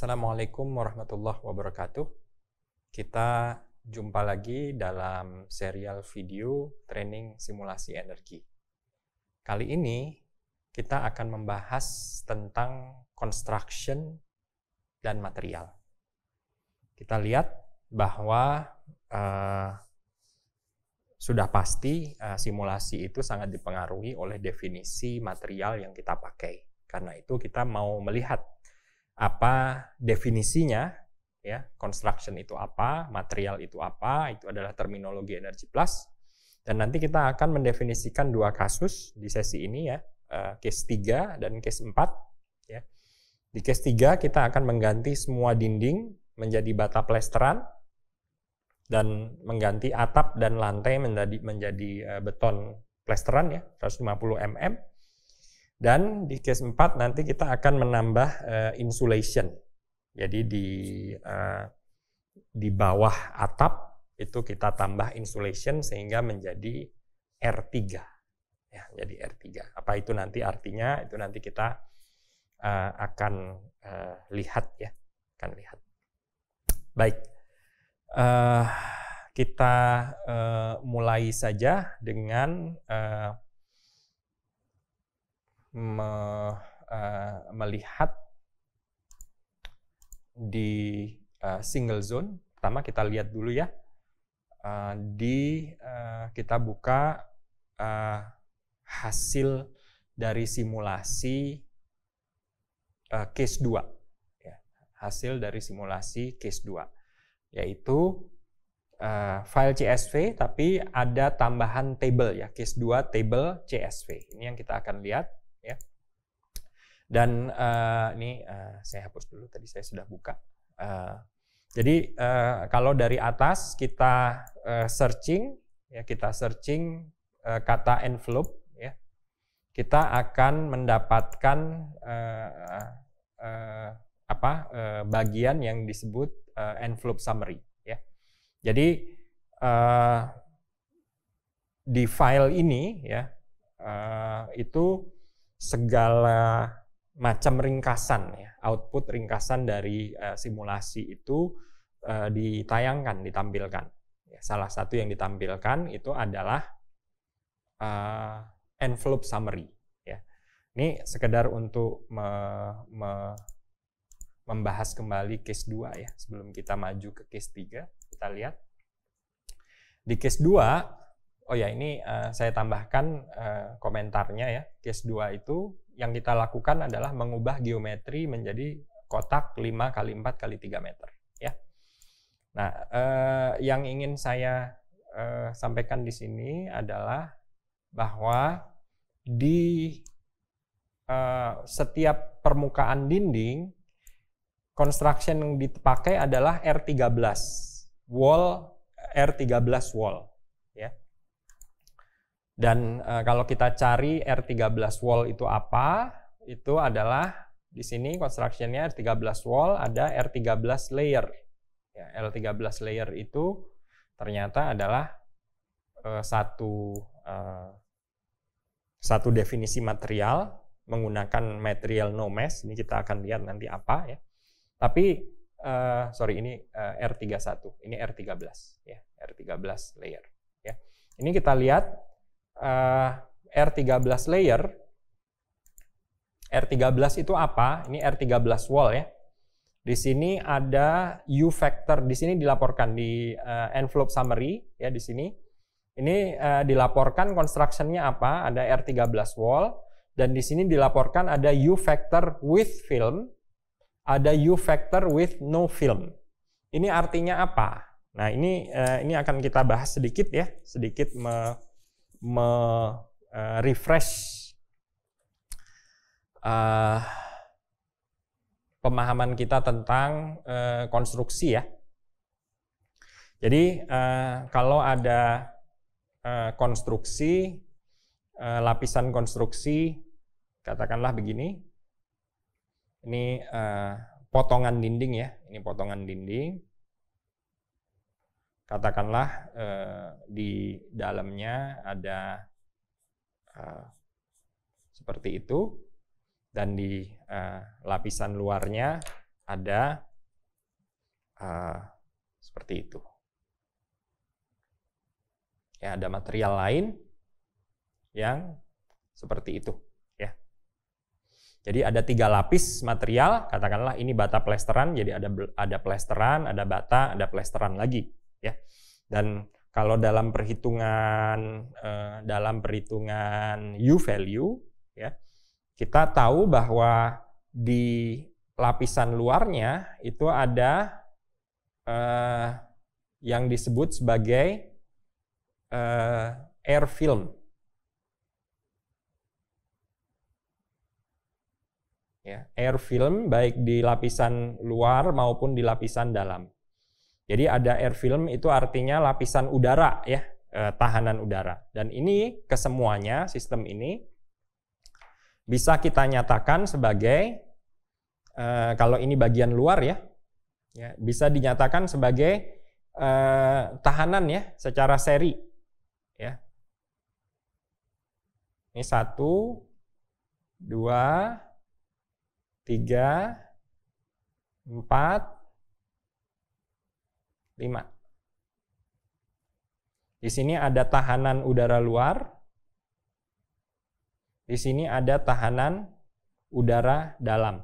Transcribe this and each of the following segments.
Assalamualaikum warahmatullahi wabarakatuh. Kita jumpa lagi dalam serial video training simulasi energi. Kali ini kita akan membahas tentang construction dan material. Kita lihat bahwa uh, sudah pasti uh, simulasi itu sangat dipengaruhi oleh definisi material yang kita pakai. Karena itu kita mau melihat apa definisinya ya construction itu apa material itu apa itu adalah terminologi energi plus dan nanti kita akan mendefinisikan dua kasus di sesi ini ya eh, case 3 dan case 4 ya di case 3 kita akan mengganti semua dinding menjadi bata plesteran dan mengganti atap dan lantai menjadi menjadi eh, beton plesteran ya 150 mm dan di case 4 nanti kita akan menambah uh, insulation. Jadi di uh, di bawah atap itu kita tambah insulation sehingga menjadi R3. Ya, jadi R3. Apa itu nanti artinya? Itu nanti kita uh, akan uh, lihat ya, akan lihat. Baik. Uh, kita uh, mulai saja dengan uh, me, uh, melihat di uh, single zone. Pertama kita lihat dulu ya. Uh, di uh, kita buka uh, hasil dari simulasi uh, case 2. Ya, hasil dari simulasi case 2 yaitu uh, file CSV tapi ada tambahan table ya, case 2 table CSV. Ini yang kita akan lihat dan uh, ini uh, saya hapus dulu tadi saya sudah buka. Uh, jadi uh, kalau dari atas kita uh, searching ya kita searching uh, kata envelope ya. Kita akan mendapatkan uh, uh, apa uh, bagian yang disebut uh, envelope summary ya. Jadi uh, di file ini ya uh, itu segala macam ringkasan ya output ringkasan dari uh, simulasi itu uh, ditayangkan ditampilkan ya, salah satu yang ditampilkan itu adalah uh, envelope summary ya ini sekedar untuk me, me, membahas kembali case 2 ya sebelum kita maju ke case 3 kita lihat di case 2 oh ya ini uh, saya tambahkan uh, komentarnya ya case 2 itu yang kita lakukan adalah mengubah geometri menjadi kotak 5 kali 4 kali 3 meter ya. Nah, eh, yang ingin saya eh, sampaikan di sini adalah bahwa di eh, setiap permukaan dinding construction yang dipakai adalah R13 wall R13 wall dan e, kalau kita cari R13 wall itu apa, itu adalah di sini construction-nya R13 wall ada R13 layer. Ya, L13 layer itu ternyata adalah e, satu e, satu definisi material menggunakan material no mesh. Ini kita akan lihat nanti apa ya. Tapi e, sorry ini e, R31, ini R13 ya, R13 layer ya. Ini kita lihat uh, eh, R13 layer, R13 itu apa? Ini R13 wall ya. Di sini ada U factor, di sini dilaporkan di uh, envelope summary ya di sini. Ini uh, dilaporkan construction-nya apa? Ada R13 wall dan di sini dilaporkan ada U factor with film, ada U factor with no film. Ini artinya apa? Nah, ini uh, ini akan kita bahas sedikit ya, sedikit me merefresh eh, uh, eh, pemahaman kita tentang uh, konstruksi ya. Jadi uh, kalau ada uh, konstruksi, uh, lapisan konstruksi, katakanlah begini, ini uh, potongan dinding ya, ini potongan dinding katakanlah eh, di dalamnya ada eh, seperti itu dan di eh, lapisan luarnya ada eh, seperti itu. Ya, ada material lain yang seperti itu. ya Jadi ada tiga lapis material, katakanlah ini bata plesteran, jadi ada ada plesteran, ada bata, ada plesteran lagi ya. Dan kalau dalam perhitungan eh, dalam perhitungan U value ya kita tahu bahwa di lapisan luarnya itu ada eh, yang disebut sebagai eh, air film ya air film baik di lapisan luar maupun di lapisan dalam jadi ada air film itu artinya lapisan udara ya, eh, tahanan udara. Dan ini kesemuanya sistem ini bisa kita nyatakan sebagai eh, kalau ini bagian luar ya, ya bisa dinyatakan sebagai eh, tahanan ya secara seri ya. Ini satu, dua, tiga, empat, 5. Di sini ada tahanan udara luar. Di sini ada tahanan udara dalam.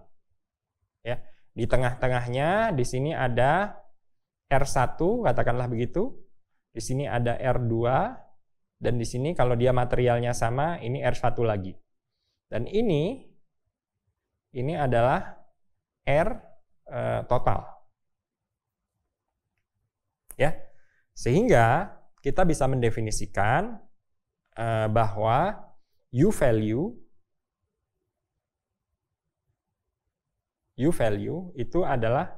Ya, di tengah-tengahnya di sini ada R1 katakanlah begitu. Di sini ada R2 dan di sini kalau dia materialnya sama ini R1 lagi. Dan ini ini adalah R e, total Sehingga kita bisa mendefinisikan eh, bahwa U value U value itu adalah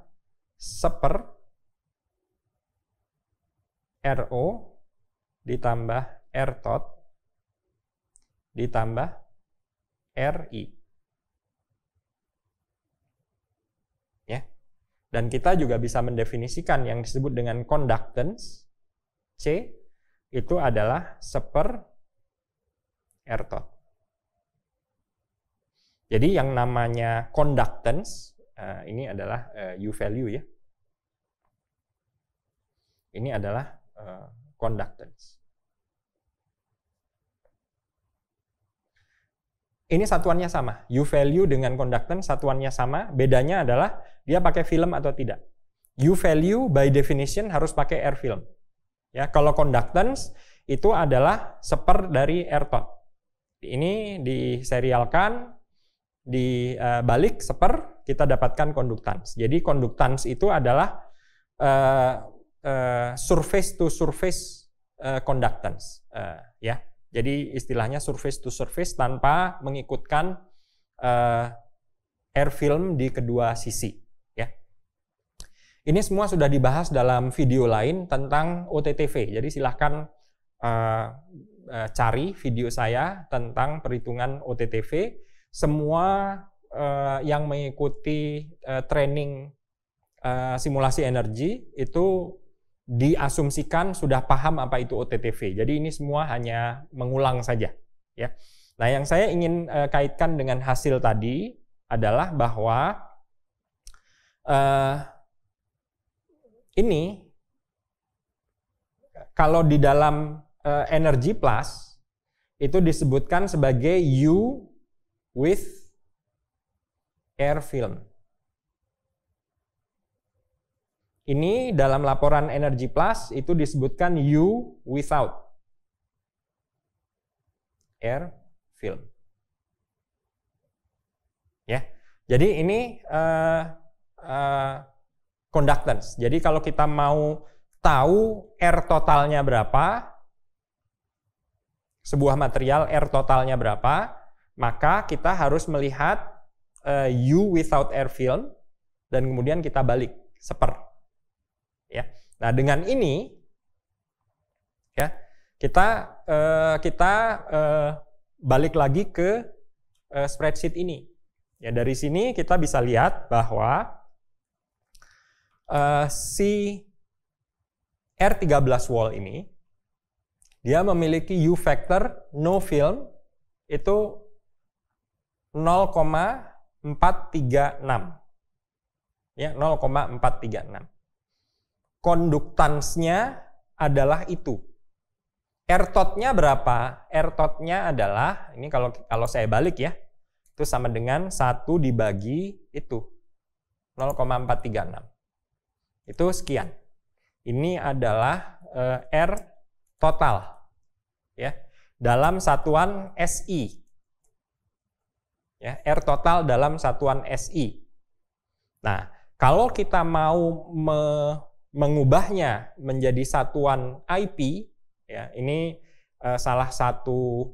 seper RO ditambah R tot ditambah RI. Ya. Dan kita juga bisa mendefinisikan yang disebut dengan conductance C itu adalah seper R-tot. Jadi yang namanya conductance eh, ini adalah eh, U value ya. Ini adalah eh, conductance. ini satuannya sama. U value dengan conductance satuannya sama, bedanya adalah dia pakai film atau tidak. U value by definition harus pakai air film. Ya, kalau conductance itu adalah seper dari air tot. Ini diserialkan, eh, balik seper, kita dapatkan conductance. Jadi conductance itu adalah uh, uh, surface to surface uh, conductance, uh, ya. Jadi istilahnya surface to surface tanpa mengikutkan uh, air film di kedua sisi. Ini semua sudah dibahas dalam video lain tentang OTTV. Jadi silahkan uh, uh, cari video saya tentang perhitungan OTTV. Semua uh, yang mengikuti uh, training uh, simulasi energi itu diasumsikan sudah paham apa itu OTTV. Jadi ini semua hanya mengulang saja, ya. Nah, yang saya ingin uh, kaitkan dengan hasil tadi adalah bahwa uh, ini kalau di dalam uh, eh, energy plus itu disebutkan sebagai U with air film. Ini dalam laporan energy plus itu disebutkan U without air film. Ya, jadi ini uh, uh, conductance. Jadi kalau kita mau tahu R totalnya berapa, sebuah material R totalnya berapa, maka kita harus melihat uh, U without air film dan kemudian kita balik seper. Ya. Nah, dengan ini ya, kita eh, kita eh, balik lagi ke spreadsheet ini. Ya, dari sini kita bisa lihat bahwa uh, si R13 wall ini dia memiliki U factor no film itu 0,436. Ya, 0,436. Konduktansnya adalah itu. r totnya berapa? r totnya adalah ini kalau kalau saya balik ya. Itu sama dengan 1 dibagi itu. 0,436 itu sekian. Ini adalah eh, R total ya dalam satuan SI. Ya, R total dalam satuan SI. Nah, kalau kita mau me mengubahnya menjadi satuan IP, ya ini uh, salah satu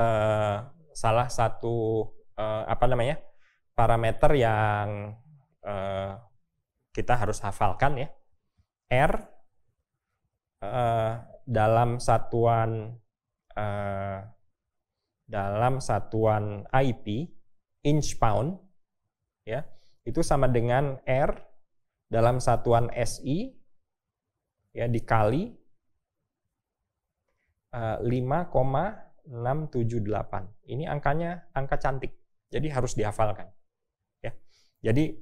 uh, salah satu uh, apa namanya parameter yang uh, kita harus hafalkan ya. R uh, dalam satuan uh, dalam satuan IP inch pound ya itu sama dengan R dalam satuan SI ya dikali eh, uh, 5,678. Ini angkanya angka cantik. Jadi harus dihafalkan. Ya. Jadi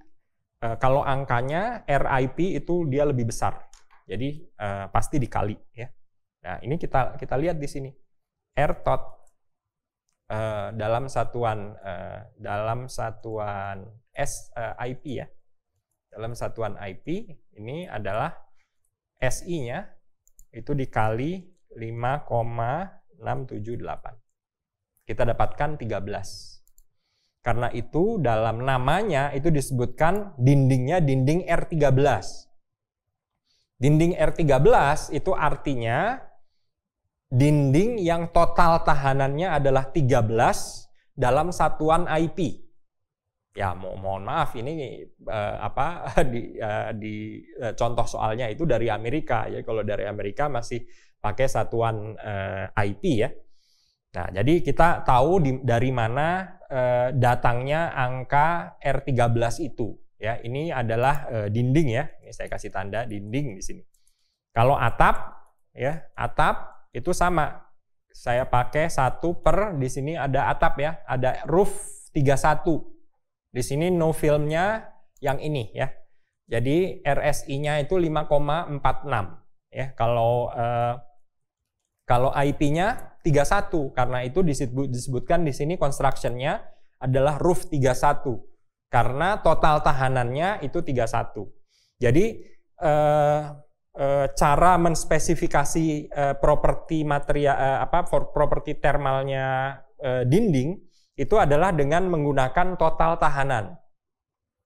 uh, kalau angkanya RIP itu dia lebih besar. Jadi uh, pasti dikali ya. Nah, ini kita kita lihat di sini. tot uh, dalam satuan uh, dalam satuan SIP uh, ya. Dalam satuan IP ini adalah SI-nya itu dikali 5,678. Kita dapatkan 13. Karena itu dalam namanya itu disebutkan dindingnya dinding R13. Dinding R13 itu artinya dinding yang total tahanannya adalah 13 dalam satuan IP. Ya, mo mohon maaf ini uh, apa di uh, di uh, contoh soalnya itu dari Amerika ya. Kalau dari Amerika masih pakai satuan uh, IP ya. Nah, jadi kita tahu di, dari mana eh, datangnya angka R13 itu. Ya, ini adalah eh, dinding ya. Ini saya kasih tanda dinding di sini. Kalau atap, ya atap itu sama. Saya pakai satu per di sini ada atap ya, ada roof 31. Di sini no filmnya yang ini ya. Jadi RSI-nya itu 5,46 ya. Kalau eh, kalau IP-nya 31 karena itu disebut, disebutkan di sini construction-nya adalah roof 31 karena total tahanannya itu 31. Jadi eh, eh, cara menspesifikasi eh, properti material eh, apa properti termalnya eh, dinding itu adalah dengan menggunakan total tahanan.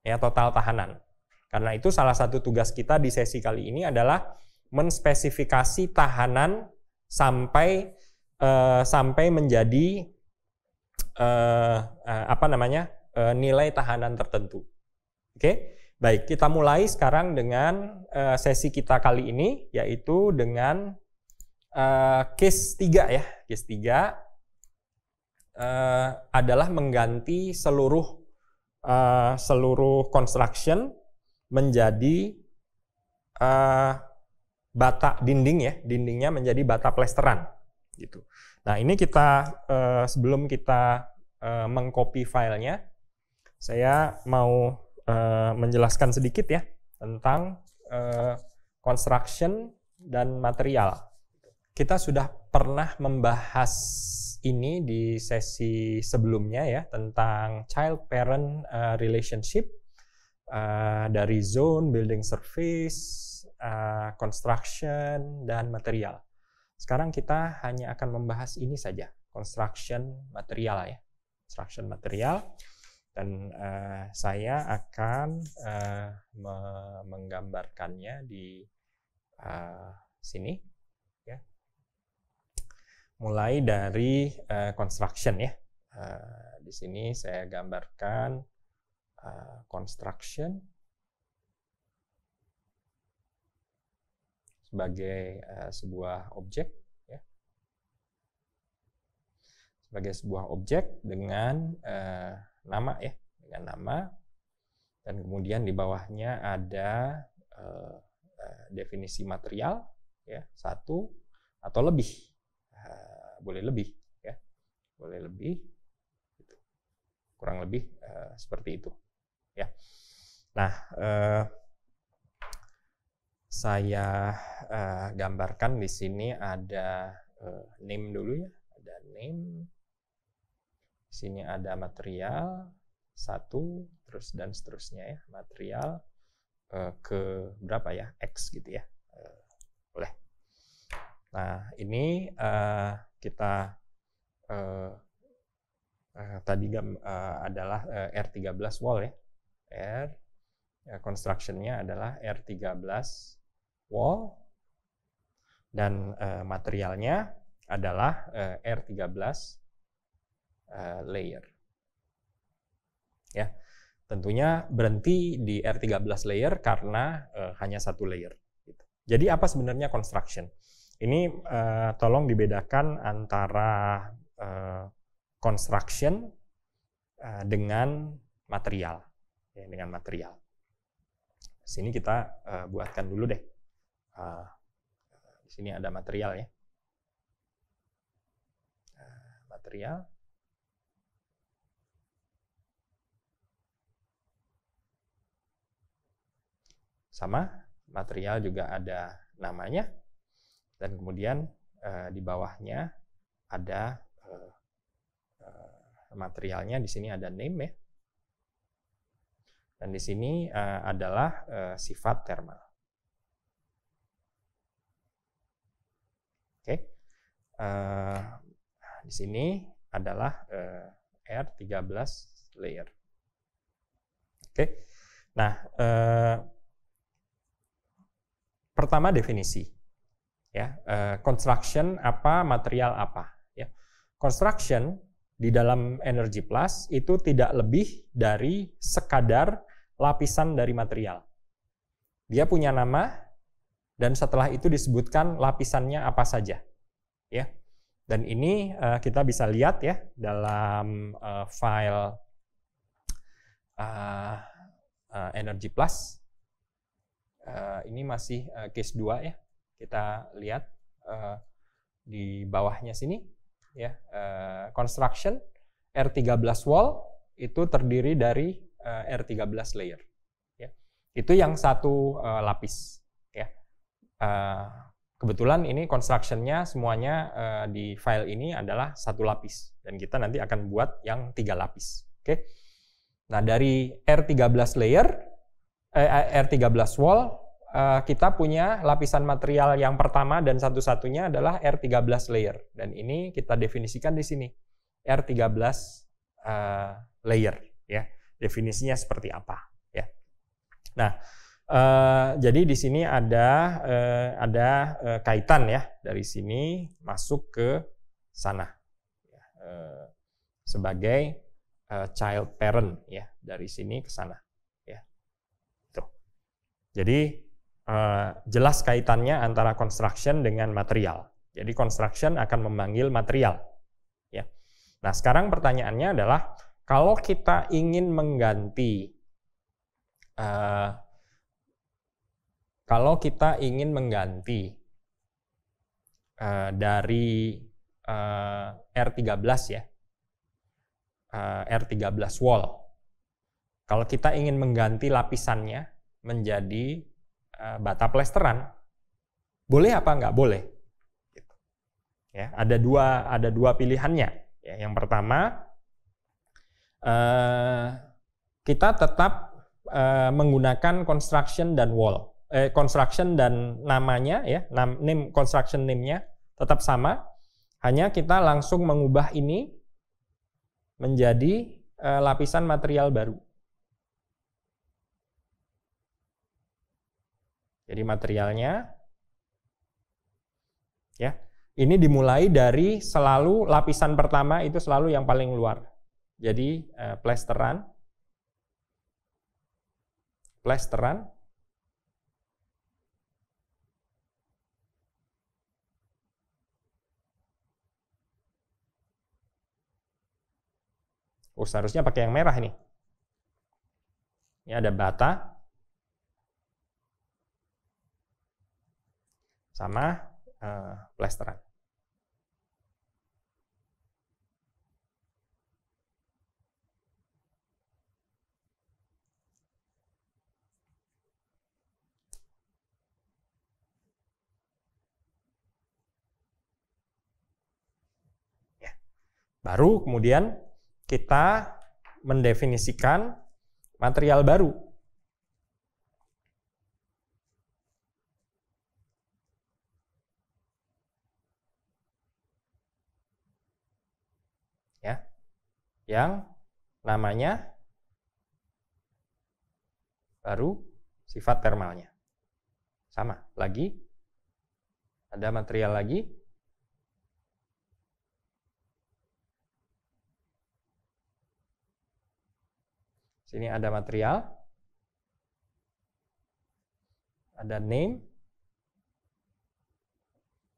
Ya, total tahanan. Karena itu salah satu tugas kita di sesi kali ini adalah menspesifikasi tahanan sampai uh, sampai menjadi uh, uh, apa namanya uh, nilai tahanan tertentu. Oke, okay? baik kita mulai sekarang dengan uh, sesi kita kali ini yaitu dengan uh, case 3 ya. Case 3 uh, adalah mengganti seluruh uh, seluruh construction menjadi uh, bata dinding ya, dindingnya menjadi bata plesteran gitu. Nah, ini kita uh, sebelum kita uh, mengcopy filenya, saya mau uh, menjelaskan sedikit ya tentang uh, construction dan material. Kita sudah pernah membahas ini di sesi sebelumnya ya tentang child parent uh, relationship uh, dari zone building surface uh, construction, dan material. Sekarang kita hanya akan membahas ini saja, construction material ya, construction material. Dan uh, saya akan uh, me menggambarkannya di uh, sini, ya. Mulai dari uh, construction ya. Uh, di sini saya gambarkan uh, construction sebagai uh, sebuah objek ya. sebagai sebuah objek dengan uh, nama ya dengan nama dan kemudian di bawahnya ada uh, uh, definisi material ya satu atau lebih uh, boleh lebih ya boleh lebih gitu. kurang lebih uh, seperti itu ya nah uh, saya uh, gambarkan di sini ada uh, name dulu ya, ada name. Di sini ada material satu, terus dan seterusnya ya, material uh, ke berapa ya, x gitu ya, uh, boleh. Nah ini uh, kita uh, uh, tadi uh, adalah uh, R13 wall ya, R uh, construction-nya adalah R13 wall dan uh, materialnya adalah uh, R13 uh, layer. Ya, tentunya berhenti di R13 layer karena uh, hanya satu layer. Gitu. Jadi apa sebenarnya construction? Ini uh, tolong dibedakan antara uh, construction uh, dengan material, ya, dengan material. Sini kita uh, buatkan dulu deh. Ah. di sini ada material ya. Ah, material. Sama, material juga ada namanya. Dan kemudian uh, di bawahnya ada eh, eh, materialnya. Di sini ada name ya. Dan di sini uh, adalah uh, sifat thermal. Oke. Okay. Uh, eh, di sini adalah uh, eh, R13 layer. Oke. Okay. Nah, uh, pertama definisi. Ya, uh, construction apa, material apa, ya. Construction di dalam Energy Plus itu tidak lebih dari sekadar lapisan dari material. Dia punya nama, dan setelah itu disebutkan lapisannya apa saja. Ya. Dan ini uh, kita bisa lihat ya dalam uh, file uh, uh, Energy Plus. Uh, ini masih uh, case 2 ya. Kita lihat uh, di bawahnya sini ya uh, construction R13 wall itu terdiri dari uh, R13 layer. Ya. Itu yang satu uh, lapis. Eh, kebetulan ini construction-nya semuanya uh, di file ini adalah satu lapis dan kita nanti akan buat yang tiga lapis oke okay? nah dari R13 layer eh, eh R13 wall uh, kita punya lapisan material yang pertama dan satu-satunya adalah R13 layer dan ini kita definisikan di sini R13 uh, layer ya definisinya seperti apa ya nah Eh, jadi di sini ada uh, ada uh, kaitan ya dari sini masuk ke sana uh, sebagai uh, child parent ya dari sini ke sana ya. Tuh. Jadi uh, jelas kaitannya antara construction dengan material. Jadi construction akan memanggil material ya. Nah, sekarang pertanyaannya adalah kalau kita ingin mengganti uh, kalau kita ingin mengganti uh, dari uh, eh, R13 ya, uh, eh, R13 wall, kalau kita ingin mengganti lapisannya menjadi uh, bata plesteran, boleh apa enggak? boleh? Gitu. Ya, ada dua ada dua pilihannya. Ya, yang pertama uh, kita tetap uh, menggunakan construction dan wall eh, construction dan namanya ya name construction name-nya tetap sama hanya kita langsung mengubah ini menjadi eh, lapisan material baru jadi materialnya ya ini dimulai dari selalu lapisan pertama itu selalu yang paling luar jadi eh, plesteran plesteran Oh, seharusnya pakai yang merah nih. Ini ada bata. Sama uh, plesteran. Ya. Baru kemudian kita mendefinisikan material baru. Ya. Yang namanya baru sifat termalnya. Sama, lagi ada material lagi Sini ada material. Ada name.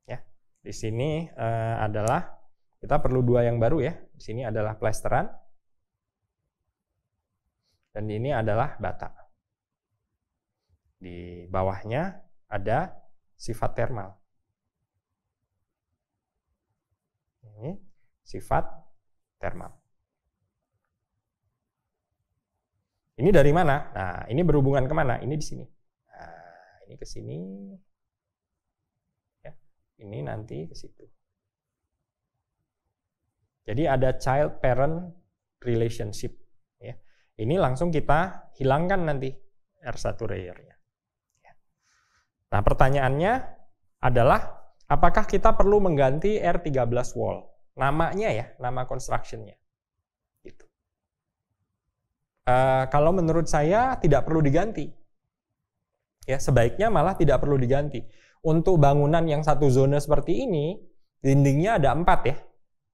Ya, di sini uh, adalah kita perlu dua yang baru ya. Di sini adalah plesteran. Dan ini adalah bata. Di bawahnya ada sifat termal. Ini sifat termal. Ini dari mana? Nah, ini berhubungan kemana? Ini di sini. Nah, ini ke sini. Ya, ini nanti ke situ. Jadi ada child parent relationship. Ya. Ini langsung kita hilangkan nanti R1 layernya. Ya. Nah, pertanyaannya adalah apakah kita perlu mengganti R13 wall? Namanya ya, nama construction-nya. Eh, kalau menurut saya tidak perlu diganti. Ya, sebaiknya malah tidak perlu diganti. Untuk bangunan yang satu zona seperti ini, dindingnya ada empat ya.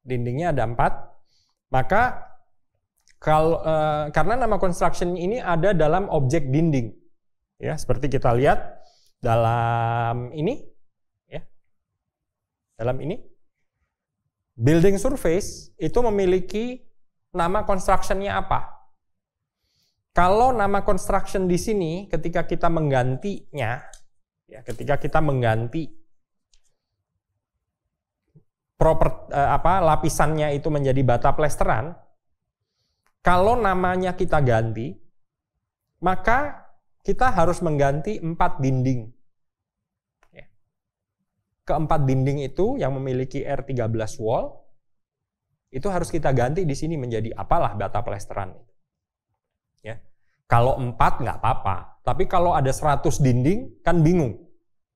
Dindingnya ada empat. Maka kalau uh, eh, karena nama construction ini ada dalam objek dinding. Ya, seperti kita lihat dalam ini ya. Dalam ini building surface itu memiliki nama constructionnya apa kalau nama construction di sini ketika kita menggantinya, ya ketika kita mengganti proper eh, apa lapisannya itu menjadi bata plesteran, kalau namanya kita ganti, maka kita harus mengganti empat dinding. Ya. Keempat dinding itu yang memiliki R13 wall, itu harus kita ganti di sini menjadi apalah bata plesteran. Kalau empat nggak apa-apa, tapi kalau ada 100 dinding kan bingung.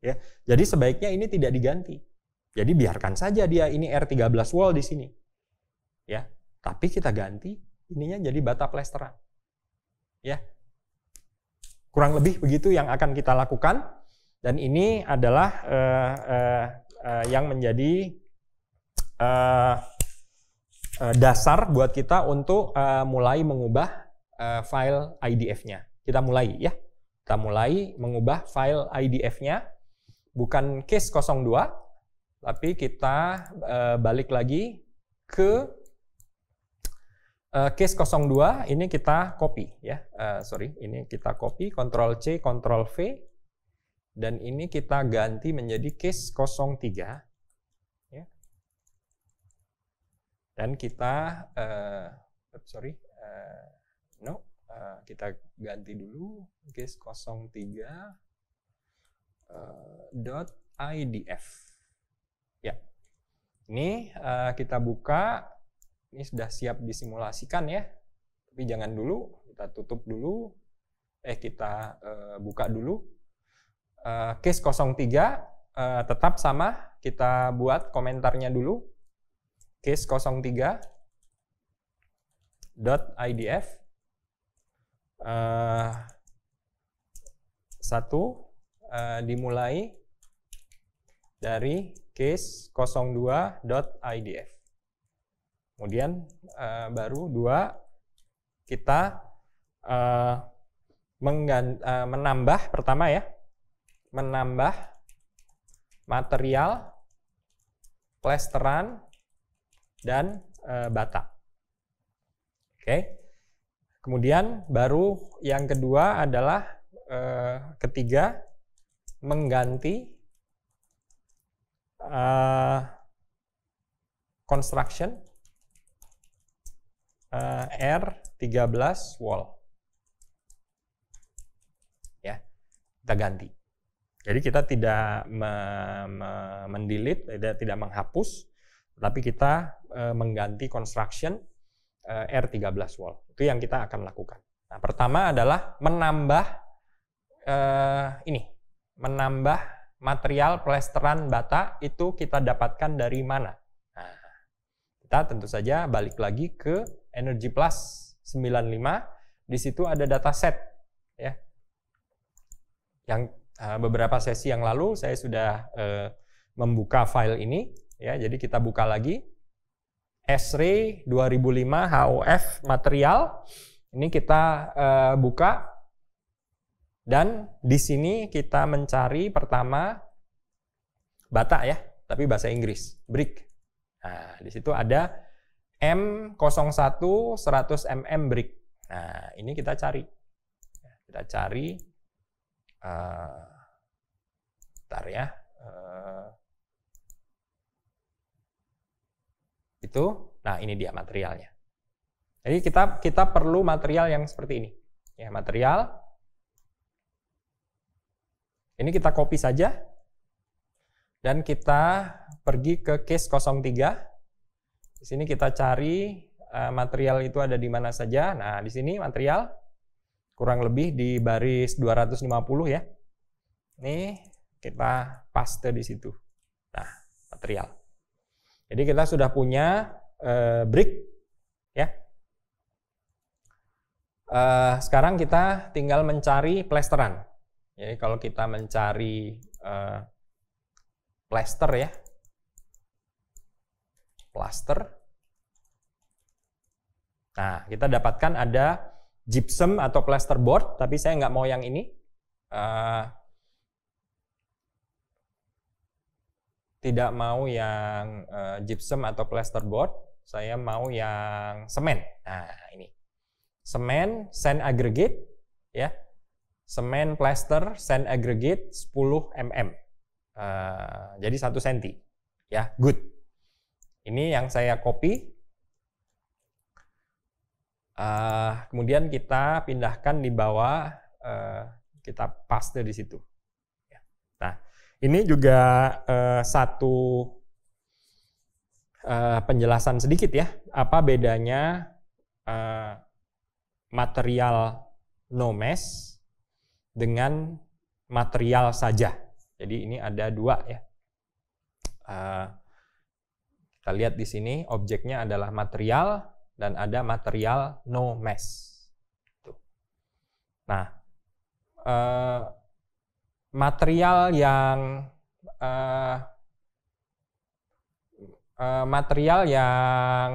Ya, jadi sebaiknya ini tidak diganti. Jadi biarkan saja dia ini R13 wall di sini. Ya, tapi kita ganti ininya jadi bata plesteran. Ya. Kurang lebih begitu yang akan kita lakukan dan ini adalah uh, uh, uh, yang menjadi uh, uh, dasar buat kita untuk uh, mulai mengubah uh, file IDF-nya. Kita mulai ya. Kita mulai mengubah file IDF-nya bukan case 02 tapi kita uh, balik lagi ke uh, case 02 ini kita copy ya. Uh, sorry, ini kita copy Ctrl C Ctrl V dan ini kita ganti menjadi case 03 ya. dan kita uh, sorry uh, no uh, kita ganti dulu case 03 uh, eh, dot idf ya ini uh, kita buka ini sudah siap disimulasikan ya tapi jangan dulu kita tutup dulu eh kita uh, buka dulu uh, case 03 uh, tetap sama, kita buat komentarnya dulu. Case 03 dot .idf uh, satu uh, dimulai dari case 02.idf. Kemudian uh, baru dua kita uh, uh, menambah pertama ya menambah material plesteran dan uh, bata. Oke. Okay. Kemudian baru yang kedua adalah eh, ketiga mengganti eh, construction eh, R13 wall. Ya, kita ganti. Jadi kita tidak me, me, mendelete, tidak tidak menghapus, tapi kita eh, mengganti construction Eh, R13 wall. Itu yang kita akan lakukan. Nah, pertama adalah menambah eh, ini, menambah material plesteran bata itu kita dapatkan dari mana? Nah, kita tentu saja balik lagi ke Energy Plus 95. Di situ ada data set ya. Yang eh, beberapa sesi yang lalu saya sudah eh, membuka file ini ya. Jadi kita buka lagi Esri 2005 HOF material. Ini kita uh, buka dan di sini kita mencari pertama bata ya, tapi bahasa Inggris, brick. Nah, di situ ada M01 100 mm brick. Nah, ini kita cari. Kita cari uh, bentar ya. Uh, itu. Nah, ini dia materialnya. Jadi kita kita perlu material yang seperti ini. Ya, material. Ini kita copy saja. Dan kita pergi ke case 03. Di sini kita cari eh, material itu ada di mana saja. Nah, di sini material kurang lebih di baris 250 ya. Ini kita paste di situ. Nah, material. Jadi kita sudah punya uh, brick ya. Uh, sekarang kita tinggal mencari plesteran. Jadi kalau kita mencari uh, plester ya. Plaster. Nah, kita dapatkan ada gypsum atau plaster board, tapi saya nggak mau yang ini. Uh, tidak mau yang uh, gypsum atau plasterboard, saya mau yang semen. Nah, ini. Semen, sand aggregate, ya. Semen, plaster, sand aggregate 10 mm. Uh, jadi satu senti, Ya, good. Ini yang saya copy. Uh, kemudian kita pindahkan di bawah, uh, kita paste di situ. Ini juga uh, satu uh, penjelasan sedikit ya, apa bedanya uh, material nomes dengan material saja. Jadi ini ada dua ya. uh, kita lihat di sini objeknya adalah material dan ada material no nomes. Nah, uh, material yang uh, uh, material yang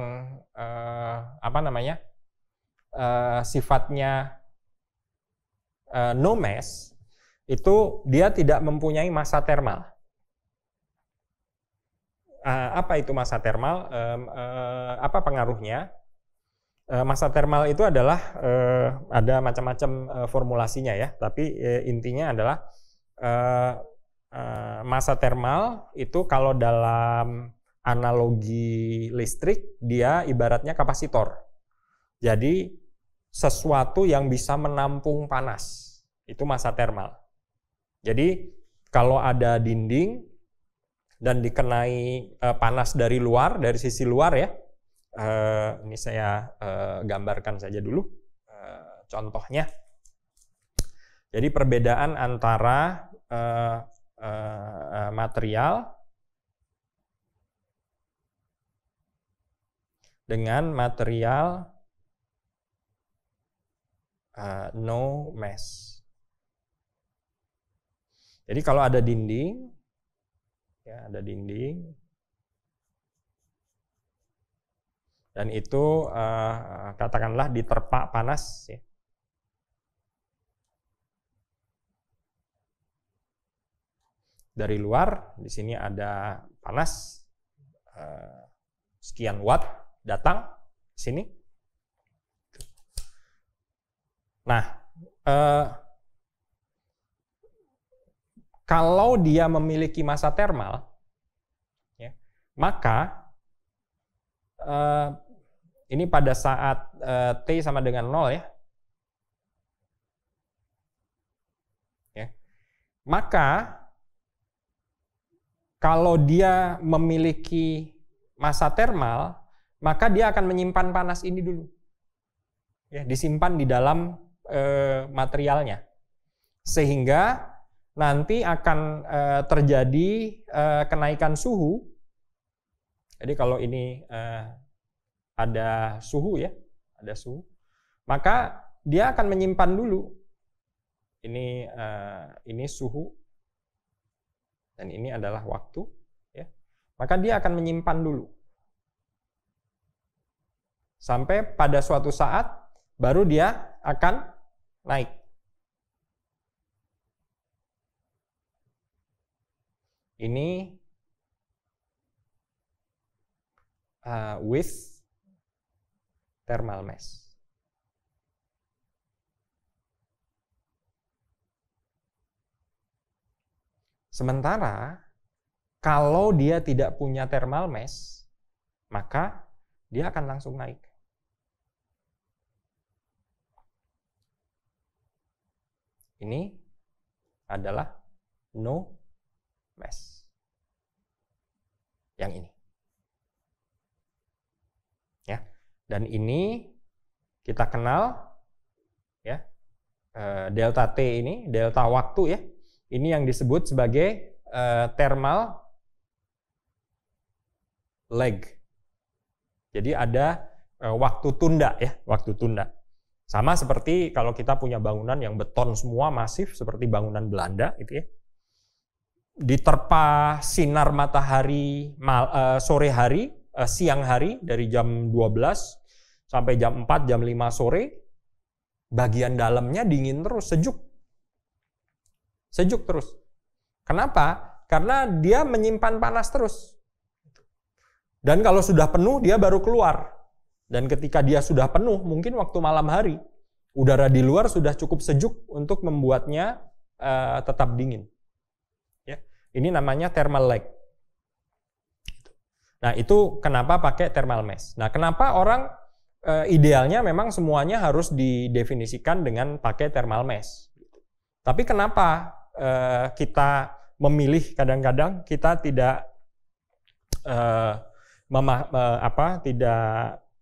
uh, apa namanya uh, sifatnya uh, no mass itu dia tidak mempunyai masa termal. Uh, apa itu masa termal? Uh, uh, apa pengaruhnya? masa termal itu adalah ada macam-macam formulasinya ya, tapi intinya adalah uh, uh, masa termal itu kalau dalam analogi listrik dia ibaratnya kapasitor. Jadi sesuatu yang bisa menampung panas itu masa termal. Jadi kalau ada dinding dan dikenai uh, panas dari luar dari sisi luar ya, Uh, ini saya uh, gambarkan saja dulu contohnya. Jadi perbedaan antara uh, uh, material dengan material uh, no mass. Jadi kalau ada dinding, ya ada dinding, dan itu uh, katakanlah diterpa panas, ya. dari luar. Di sini ada panas eh, sekian watt datang sini. Nah, eh, kalau dia memiliki masa termal, ya, maka eh, ini pada saat eh, t sama dengan nol ya, ya, maka kalau dia memiliki masa termal, maka dia akan menyimpan panas ini dulu. Ya, disimpan di dalam e, materialnya. Sehingga nanti akan e, terjadi e, kenaikan suhu. Jadi kalau ini e, ada suhu ya, ada suhu, maka dia akan menyimpan dulu ini e, ini suhu dan ini adalah waktu, ya, maka dia akan menyimpan dulu. Sampai pada suatu saat baru dia akan naik. Ini uh, with thermal mesh. Sementara kalau dia tidak punya thermal mass, maka dia akan langsung naik. Ini adalah no mass, Yang ini. Ya. Dan ini kita kenal ya eh, delta T ini, delta waktu ya ini yang disebut sebagai uh, thermal lag. Jadi ada uh, waktu tunda ya, waktu tunda. Sama seperti kalau kita punya bangunan yang beton semua masif seperti bangunan Belanda gitu ya. Diterpa sinar matahari mal, uh, sore hari, uh, siang hari dari jam 12 sampai jam 4, jam 5 sore, bagian dalamnya dingin terus, sejuk sejuk terus. Kenapa? Karena dia menyimpan panas terus. Dan kalau sudah penuh, dia baru keluar. Dan ketika dia sudah penuh, mungkin waktu malam hari, udara di luar sudah cukup sejuk untuk membuatnya uh, tetap dingin. Ya. Ini namanya thermal lag. Nah, itu kenapa pakai thermal mesh. Nah, kenapa orang uh, idealnya memang semuanya harus didefinisikan dengan pakai thermal mesh. Tapi kenapa uh, kita memilih kadang-kadang kita tidak uh, eh, mema uh, eh, apa tidak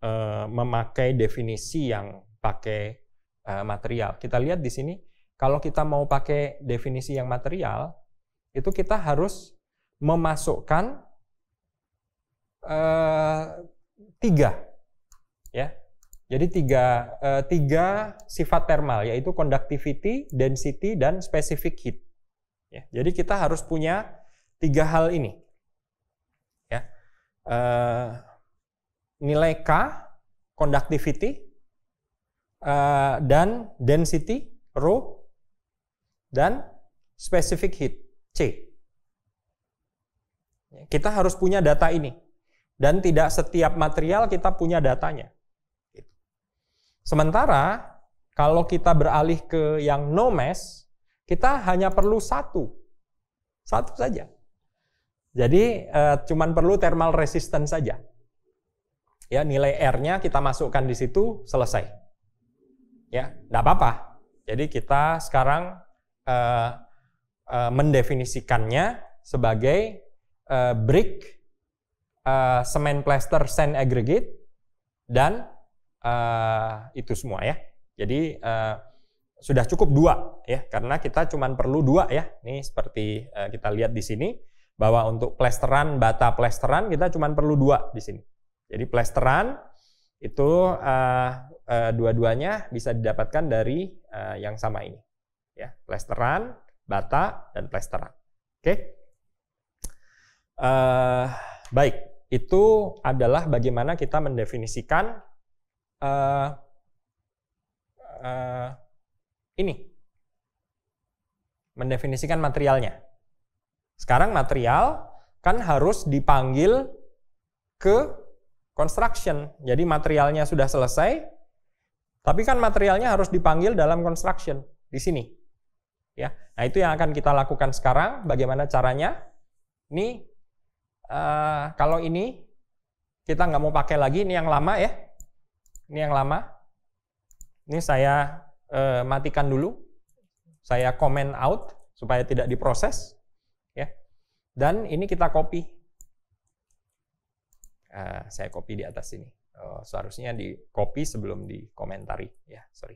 uh, memakai definisi yang pakai uh, material. Kita lihat di sini kalau kita mau pakai definisi yang material itu kita harus memasukkan uh, tiga ya jadi tiga, uh, tiga sifat thermal yaitu conductivity, density, dan specific heat. Ya, jadi kita harus punya tiga hal ini. Ya, uh, nilai K, conductivity, uh, dan density, rho, dan specific heat, C. Ya, kita harus punya data ini. Dan tidak setiap material kita punya datanya Sementara kalau kita beralih ke yang no mesh, kita hanya perlu satu. Satu saja. Jadi eh, cuman perlu thermal resistance saja. Ya, nilai R-nya kita masukkan di situ, selesai. Ya, enggak apa-apa. Jadi kita sekarang eh, eh, mendefinisikannya sebagai eh, brick eh, semen plaster sand aggregate dan uh, itu semua ya. Jadi uh, sudah cukup dua ya karena kita cuma perlu dua ya. Ini seperti uh, kita lihat di sini bahwa untuk plesteran bata plesteran kita cuma perlu dua di sini. Jadi plesteran itu uh, uh, dua-duanya bisa didapatkan dari uh, yang sama ini ya plesteran bata dan plesteran. Oke. Okay? Uh, baik, itu adalah bagaimana kita mendefinisikan uh, uh, ini mendefinisikan materialnya. Sekarang material kan harus dipanggil ke construction. Jadi materialnya sudah selesai, tapi kan materialnya harus dipanggil dalam construction di sini. Ya. Nah, itu yang akan kita lakukan sekarang bagaimana caranya? Ini uh, kalau ini kita nggak mau pakai lagi ini yang lama ya ini yang lama. Ini saya eh, matikan dulu. Saya comment out supaya tidak diproses. Ya. Dan ini kita copy. Uh, saya copy di atas sini. Uh, oh, seharusnya di copy sebelum dikomentari. Ya, sorry.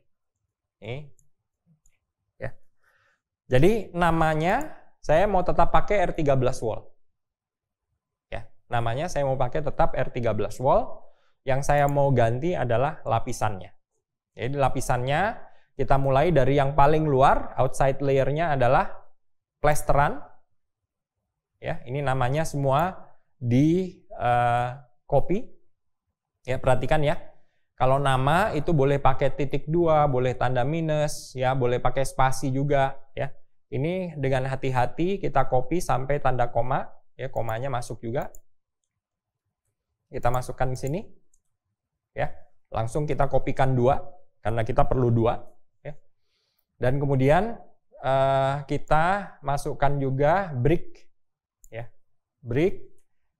Ini. Ya. Jadi namanya saya mau tetap pakai R13 wall. Ya, namanya saya mau pakai tetap R13 wall yang saya mau ganti adalah lapisannya. Jadi lapisannya kita mulai dari yang paling luar, outside layernya adalah plesteran. Ya, ini namanya semua di uh, eh, copy. Ya, perhatikan ya. Kalau nama itu boleh pakai titik dua, boleh tanda minus, ya, boleh pakai spasi juga, ya. Ini dengan hati-hati kita copy sampai tanda koma, ya, komanya masuk juga. Kita masukkan di sini ya. Langsung kita kopikan dua karena kita perlu dua ya. Dan kemudian uh, kita masukkan juga brick ya. Brick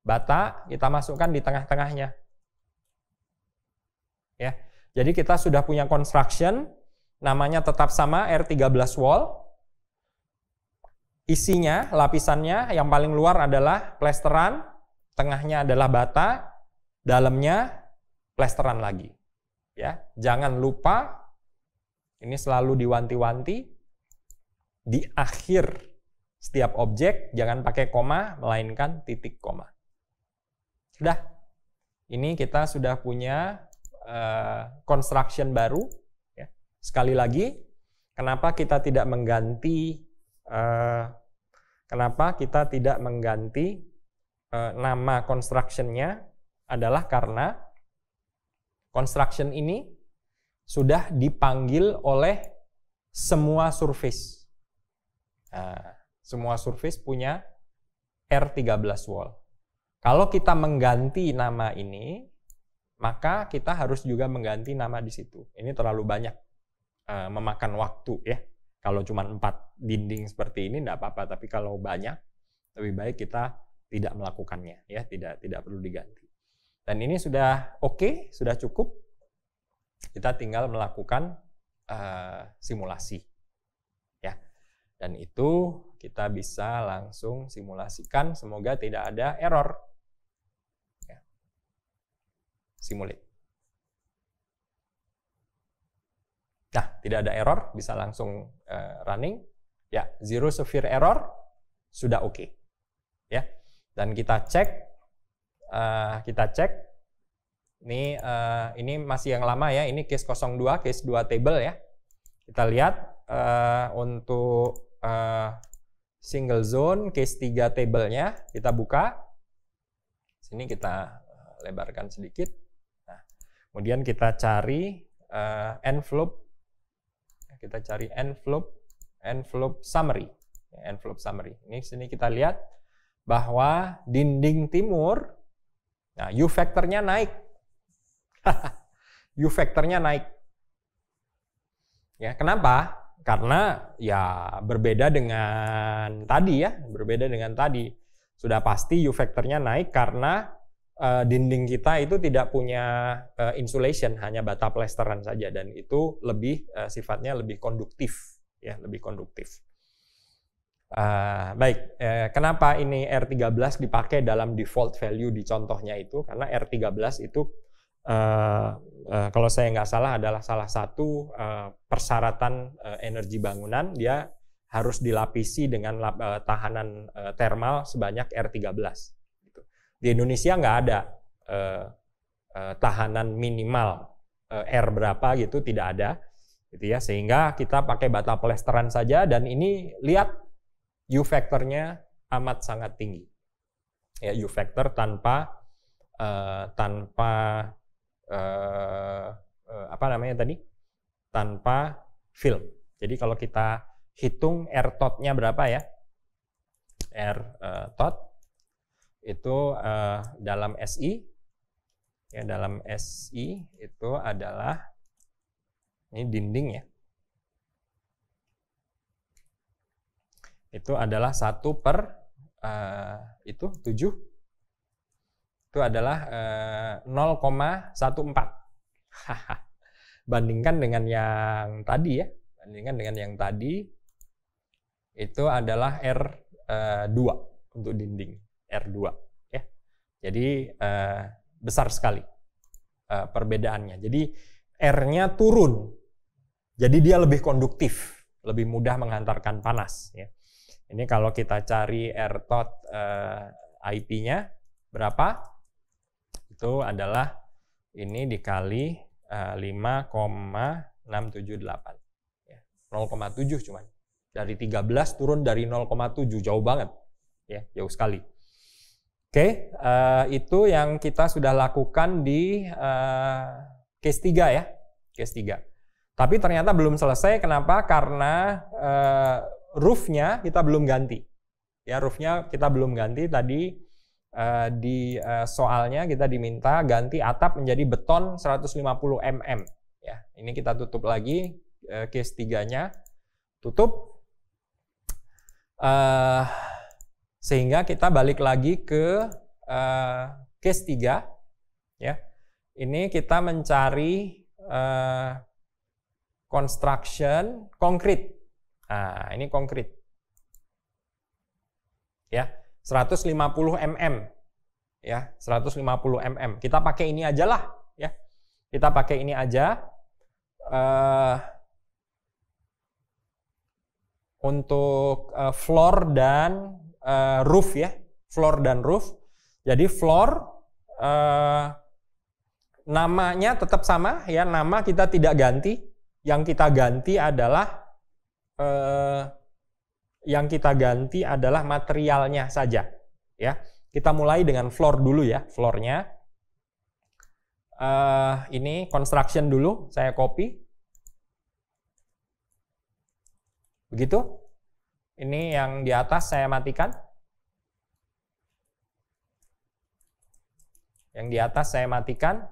bata kita masukkan di tengah-tengahnya. Ya. Jadi kita sudah punya construction namanya tetap sama R13 wall isinya, lapisannya yang paling luar adalah plesteran, tengahnya adalah bata, dalamnya plesteran lagi. Ya, jangan lupa ini selalu diwanti-wanti di akhir setiap objek jangan pakai koma melainkan titik koma. Sudah. Ini kita sudah punya uh, construction baru ya. Sekali lagi, kenapa kita tidak mengganti uh, kenapa kita tidak mengganti uh, nama constructionnya adalah karena Construction ini sudah dipanggil oleh semua surface. Nah, semua surface punya R13 wall. Kalau kita mengganti nama ini, maka kita harus juga mengganti nama di situ. Ini terlalu banyak e, memakan waktu ya. Kalau cuma empat dinding seperti ini tidak apa-apa, tapi kalau banyak lebih baik kita tidak melakukannya ya, tidak tidak perlu diganti. Dan ini sudah oke, okay, sudah cukup. Kita tinggal melakukan uh, simulasi. ya. Dan itu kita bisa langsung simulasikan, semoga tidak ada error. Ya. Simulate. Nah, tidak ada error, bisa langsung uh, running. Ya, zero severe error, sudah oke. Okay. Ya. Dan kita cek uh, kita cek. Ini uh, ini masih yang lama ya, ini case 02, case 2 table ya. Kita lihat uh, untuk uh, single zone case 3 tablenya kita buka. Sini kita lebarkan sedikit. Nah, kemudian kita cari uh, envelope kita cari envelope envelope summary envelope summary ini sini kita lihat bahwa dinding timur Nah, U faktornya naik. U faktornya naik. Ya, kenapa? Karena ya berbeda dengan tadi ya, berbeda dengan tadi. Sudah pasti U faktornya naik karena uh, dinding kita itu tidak punya uh, insulation, hanya bata plesteran saja dan itu lebih uh, sifatnya lebih konduktif ya, lebih konduktif. Uh, baik, uh, kenapa ini R13 dipakai dalam default value di contohnya itu? Karena R13 itu uh, uh, kalau saya nggak salah adalah salah satu uh, persyaratan uh, energi bangunan dia harus dilapisi dengan lap, uh, tahanan uh, thermal sebanyak R13. Gitu. Di Indonesia nggak ada uh, uh, tahanan minimal uh, R berapa gitu, tidak ada, gitu ya. Sehingga kita pakai bata plesteran saja dan ini lihat U faktornya amat sangat tinggi. Ya, U factor tanpa uh, tanpa uh, apa namanya tadi? Tanpa film. Jadi kalau kita hitung R tot berapa ya? R uh, tot itu uh, dalam SI ya dalam SI itu adalah ini dinding ya itu adalah satu per uh, itu 7 itu adalah uh, eh, 0,14 bandingkan dengan yang tadi ya bandingkan dengan yang tadi itu adalah R2 uh, eh, untuk dinding R2 ya jadi uh, besar sekali uh, perbedaannya jadi R-nya turun jadi dia lebih konduktif lebih mudah menghantarkan panas ya ini kalau kita cari RTOT uh, eh, IP-nya berapa? Itu adalah ini dikali eh, uh, 5,678. Ya, 0,7 cuman. Dari 13 turun dari 0,7, jauh banget. Ya, jauh sekali. Oke, okay, uh, eh, itu yang kita sudah lakukan di uh, case 3 ya, case 3. Tapi ternyata belum selesai, kenapa? Karena uh, roofnya kita belum ganti. Ya roofnya kita belum ganti tadi uh, di uh, soalnya kita diminta ganti atap menjadi beton 150 mm. Ya ini kita tutup lagi uh, case tiganya tutup uh, sehingga kita balik lagi ke uh, case 3 ya. Ini kita mencari uh, construction konkret Nah, ini konkret. Ya, 150 mm. Ya, 150 mm. Kita pakai ini aja lah, ya. Kita pakai ini aja. Uh, untuk uh, floor dan uh, roof ya, floor dan roof. Jadi floor uh, namanya tetap sama ya, nama kita tidak ganti. Yang kita ganti adalah eh, yang kita ganti adalah materialnya saja ya kita mulai dengan floor dulu ya floornya eh, ini construction dulu saya copy begitu ini yang di atas saya matikan yang di atas saya matikan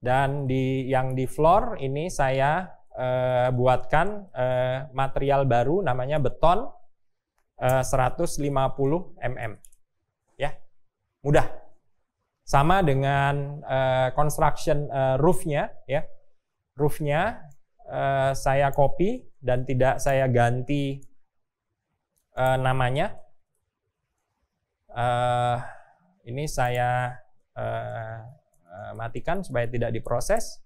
dan di yang di floor ini saya eh, buatkan eh, material baru namanya beton eh, 150 mm. Ya. Mudah. Sama dengan eh, construction eh, roofnya ya. Roofnya eh, saya copy dan tidak saya ganti eh, namanya. Eh, ini saya eh, eh matikan supaya tidak diproses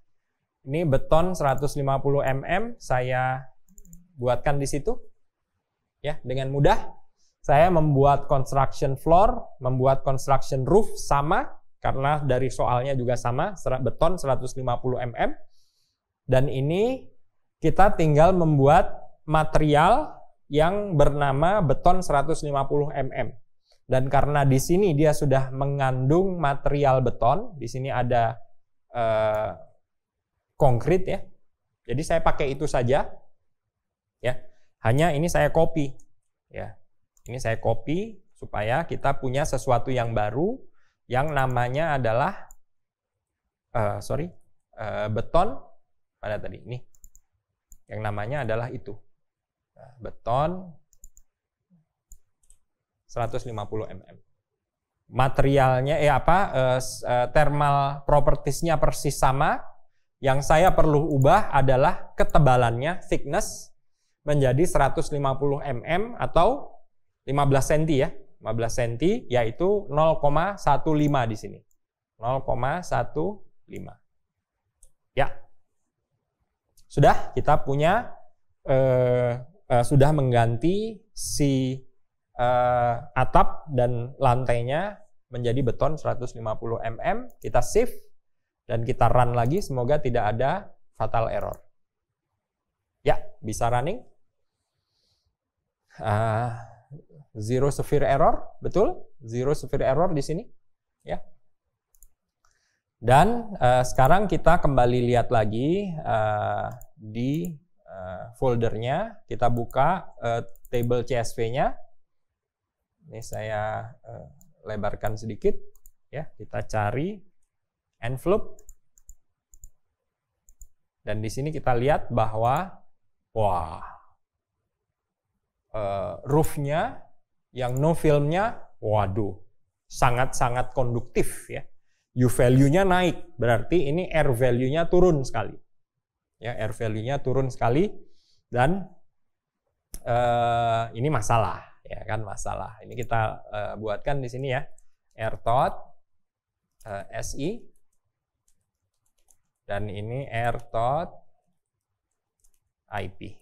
ini beton 150 mm saya buatkan di situ. Ya, dengan mudah saya membuat construction floor, membuat construction roof sama karena dari soalnya juga sama, beton 150 mm. Dan ini kita tinggal membuat material yang bernama beton 150 mm. Dan karena di sini dia sudah mengandung material beton, di sini ada eh, konkret ya. Jadi saya pakai itu saja ya. Hanya ini saya copy ya. Ini saya copy supaya kita punya sesuatu yang baru yang namanya adalah uh, sorry uh, beton pada tadi ini yang namanya adalah itu nah, beton 150 mm materialnya eh apa uh, thermal propertiesnya persis sama yang saya perlu ubah adalah ketebalannya, thickness, menjadi 150 mm atau 15 cm ya. 15 cm yaitu 0,15 di sini. 0,15. Ya. Sudah, kita punya eh, eh, sudah mengganti si eh, atap dan lantainya menjadi beton 150 mm. Kita save dan kita run lagi semoga tidak ada fatal error. Ya, bisa running. Uh, zero severe error, betul? Zero severe error di sini. Ya. Dan uh, sekarang kita kembali lihat lagi uh, di uh, foldernya, kita buka uh, table CSV-nya. Ini saya uh, lebarkan sedikit ya, kita cari envelope. Dan di sini kita lihat bahwa wah eh, roofnya yang no filmnya waduh sangat-sangat konduktif ya. U value-nya naik, berarti ini R value-nya turun sekali. Ya, R value-nya turun sekali dan uh, ini masalah ya kan masalah. Ini kita uh, buatkan di sini ya. R tot uh, SI dan ini air airtot IP.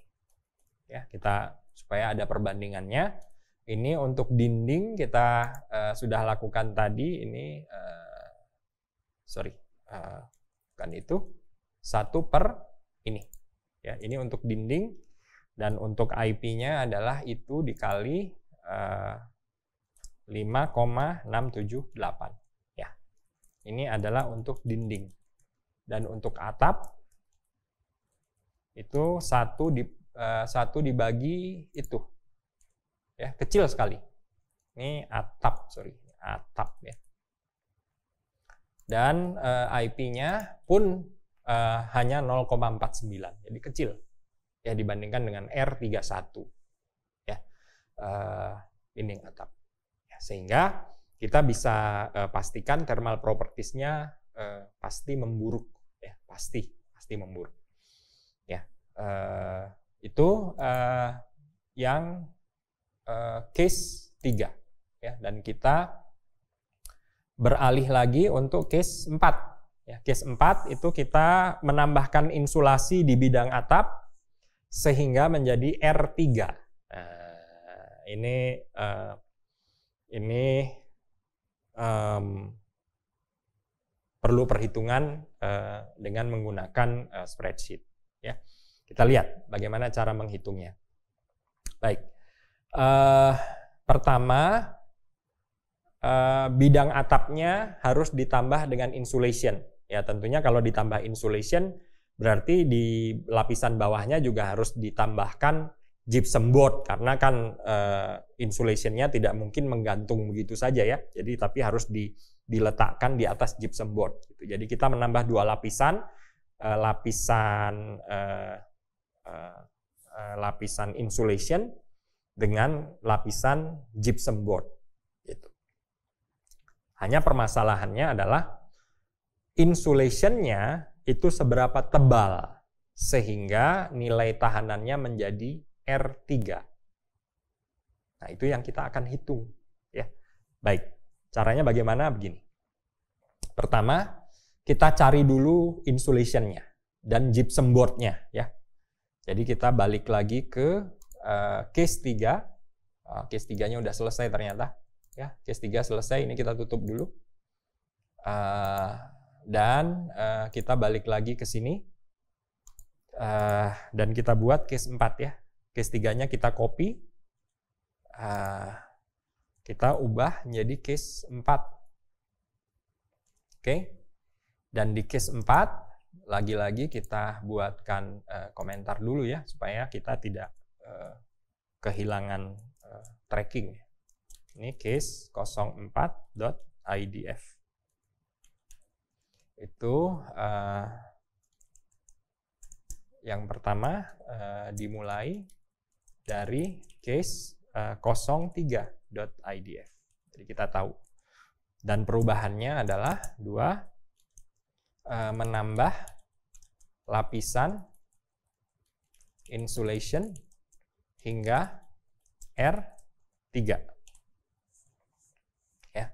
Ya, kita supaya ada perbandingannya. Ini untuk dinding kita uh, sudah lakukan tadi ini uh, sorry uh, bukan itu satu per ini ya ini untuk dinding dan untuk IP-nya adalah itu dikali uh, 5,678 ya ini adalah untuk dinding. Dan untuk atap itu satu di eh, satu dibagi itu ya kecil sekali. Ini atap sorry atap ya. Dan uh, eh, IP-nya pun uh, hanya 0,49 jadi kecil ya dibandingkan dengan R31 ya uh, dinding atap ya, sehingga kita bisa uh, pastikan thermal propertiesnya uh, pasti memburuk pasti pasti memburuk ya uh, itu uh, yang uh, case tiga ya dan kita beralih lagi untuk case empat ya case empat itu kita menambahkan insulasi di bidang atap sehingga menjadi R3 uh, nah, ini uh, ini um, perlu perhitungan uh, dengan menggunakan uh, spreadsheet. Ya, kita lihat bagaimana cara menghitungnya. Baik, uh, pertama uh, bidang atapnya harus ditambah dengan insulation. Ya, tentunya kalau ditambah insulation berarti di lapisan bawahnya juga harus ditambahkan gypsum board karena kan uh, insulationnya tidak mungkin menggantung begitu saja ya. Jadi tapi harus di diletakkan di atas gypsum board. Gitu. Jadi kita menambah dua lapisan, uh, lapisan uh, uh, lapisan insulation dengan lapisan gypsum board. Gitu. Hanya permasalahannya adalah insulationnya itu seberapa tebal sehingga nilai tahanannya menjadi R3. Nah, itu yang kita akan hitung ya. Baik. Caranya bagaimana? Begini. Pertama, kita cari dulu insulationnya dan gypsum boardnya ya. Jadi kita balik lagi ke uh, case 3. Uh, ah, case 3-nya udah selesai ternyata. Ya, case 3 selesai, ini kita tutup dulu. Uh, dan uh, kita balik lagi ke sini. Uh, dan kita buat case 4 ya. Case 3-nya kita copy. Uh, kita ubah jadi case 4. Oke. Okay? Dan di case 4 lagi-lagi kita buatkan uh, komentar dulu ya supaya kita tidak uh, kehilangan uh, tracking. Ini case 04.idf. Itu uh, yang pertama uh, dimulai dari case uh, 03 idf. Jadi kita tahu. Dan perubahannya adalah dua e, menambah lapisan insulation hingga R3. Ya. E, eh,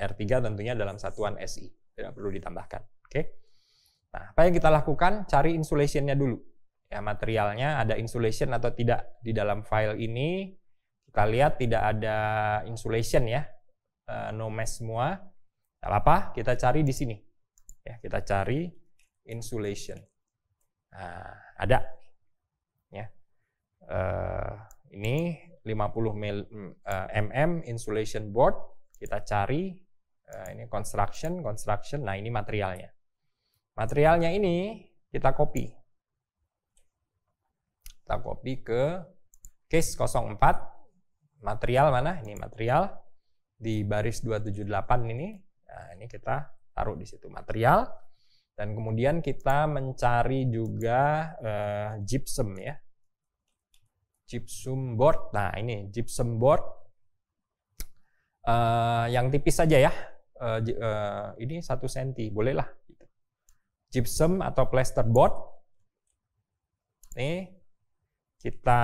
R3 tentunya dalam satuan SI, tidak perlu ditambahkan. Oke. Nah, apa yang kita lakukan? Cari insulationnya dulu. Ya, materialnya ada insulation atau tidak di dalam file ini kita lihat tidak ada insulation ya, eh, no mesh semua. Tidak apa-apa, kita cari di sini. Ya, kita cari insulation. Nah, ada. Ya. Eh, ini 50 eh, mm insulation board. Kita cari ini construction, construction. Nah, ini materialnya. Materialnya ini kita copy. Kita copy ke case 04 material mana? Ini material di baris 278 ini. Nah, ini kita taruh di situ material dan kemudian kita mencari juga uh, gypsum ya. Gypsum board. Nah, ini gypsum board Uh, yang tipis saja ya. Uh, uh, ini satu senti, bolehlah. Gitu. Gypsum atau plaster board. Ini kita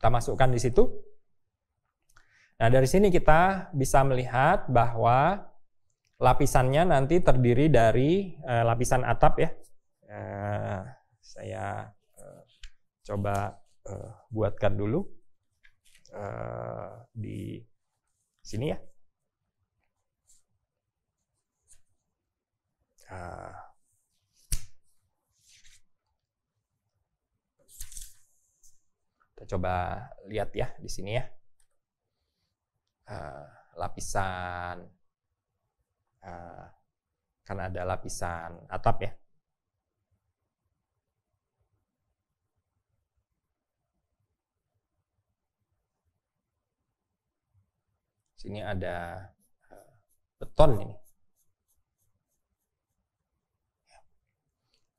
kita masukkan di situ. Nah, dari sini kita bisa melihat bahwa lapisannya nanti terdiri dari e, lapisan atap ya. E, saya e, coba e, buatkan dulu e, di sini ya. Ah. Kita coba lihat ya di sini ya. Uh, lapisan, uh, kan ada lapisan atap ya. Sini ada eh, beton ini.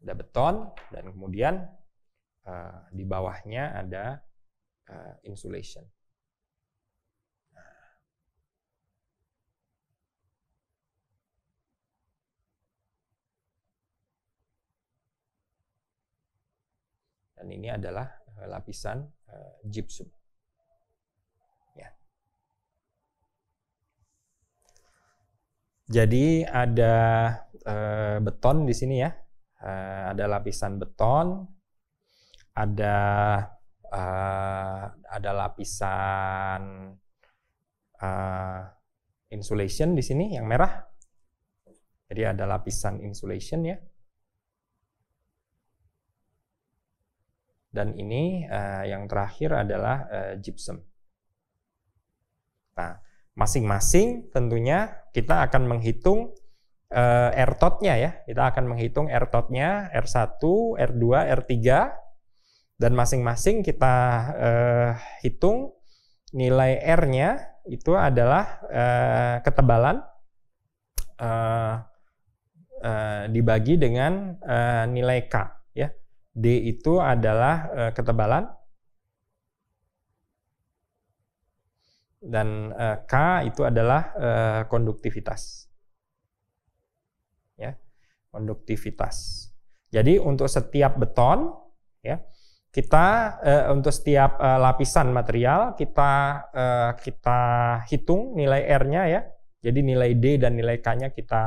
Ada beton dan kemudian uh, di bawahnya ada uh, insulation. Nah. Dan ini adalah uh, lapisan uh, gypsum. Ya. Jadi ada uh, beton di sini ya, ada lapisan beton, ada uh, ada lapisan uh, insulation di sini yang merah. Jadi ada lapisan insulation ya. Dan ini uh, yang terakhir adalah uh, gypsum. Nah, masing-masing tentunya kita akan menghitung uh, R totnya ya. Kita akan menghitung R totnya, R1, R2, R3 dan masing-masing kita uh, hitung nilai R-nya itu adalah uh, ketebalan uh, uh, dibagi dengan uh, nilai K. Ya. D itu adalah uh, ketebalan dan uh, K itu adalah uh, konduktivitas. Ya, konduktivitas. Jadi untuk setiap beton, ya kita uh, untuk setiap uh, lapisan material kita uh, kita hitung nilai R-nya ya. Jadi nilai D dan nilai K-nya kita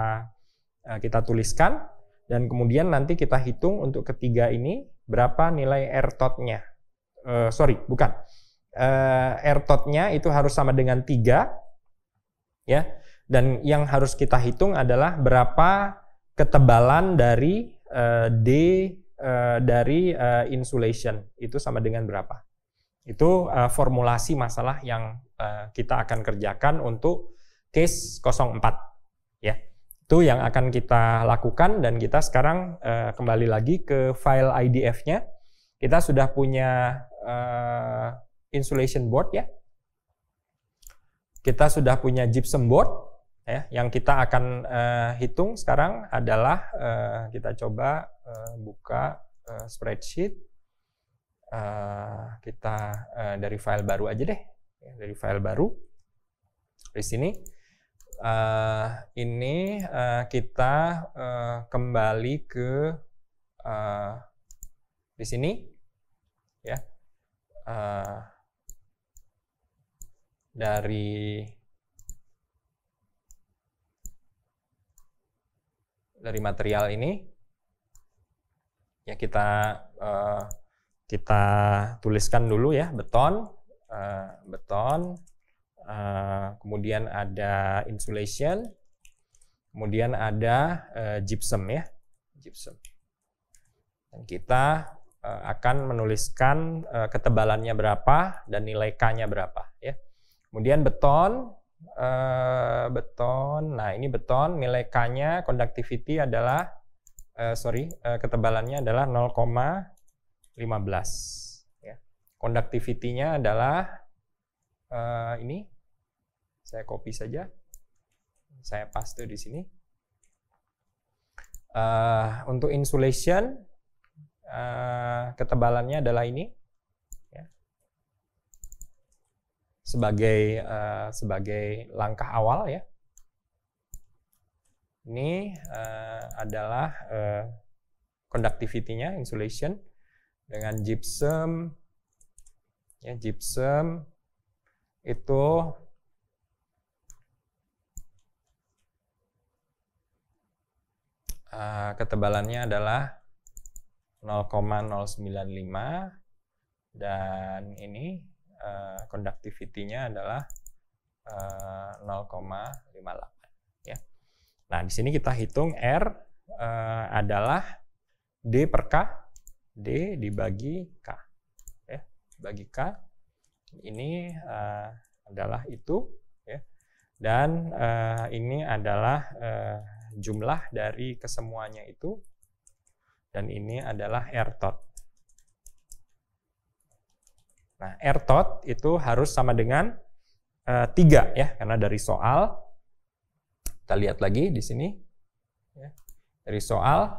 uh, kita tuliskan dan kemudian nanti kita hitung untuk ketiga ini berapa nilai R tot-nya. Uh, sorry, bukan. Uh, R tot-nya itu harus sama dengan tiga ya. Dan yang harus kita hitung adalah berapa ketebalan dari uh, D Eh, dari uh, insulation itu sama dengan berapa. Itu uh, formulasi masalah yang uh, kita akan kerjakan untuk case 04 ya. Itu yang akan kita lakukan dan kita sekarang uh, kembali lagi ke file IDF-nya. Kita sudah punya uh, insulation board ya. Kita sudah punya gypsum board Ya, yang kita akan uh, hitung sekarang adalah uh, kita coba uh, buka uh, spreadsheet. Uh, kita uh, dari file baru aja deh, ya, dari file baru. Di sini uh, ini uh, kita uh, kembali ke uh, di sini, ya. Uh, dari dari material ini ya kita uh, kita tuliskan dulu ya beton uh, beton uh, kemudian ada insulation kemudian ada uh, gypsum ya gypsum dan kita uh, akan menuliskan uh, ketebalannya berapa dan nilai k-nya berapa ya kemudian beton Eh, beton. Nah, ini beton nilai K-nya conductivity adalah uh, sorry, uh, ketebalannya adalah 0,15 ya. Conductivity-nya adalah uh, ini saya copy saja. Saya paste di sini. Uh, untuk insulation uh, ketebalannya adalah ini sebagai uh, sebagai langkah awal ya. Ini uh, adalah uh, conductivity-nya insulation dengan gypsum ya gypsum itu uh, ketebalannya adalah 0,095 dan ini uh, conductivity-nya adalah uh, eh, 0,58 ya. Nah, di sini kita hitung R uh, adalah D per K D dibagi K ya, bagi K ini uh, adalah itu ya. Dan uh, ini adalah uh, jumlah dari kesemuanya itu dan ini adalah R tot Nah, tot itu harus sama dengan eh, tiga 3 ya, karena dari soal, kita lihat lagi di sini, ya, dari soal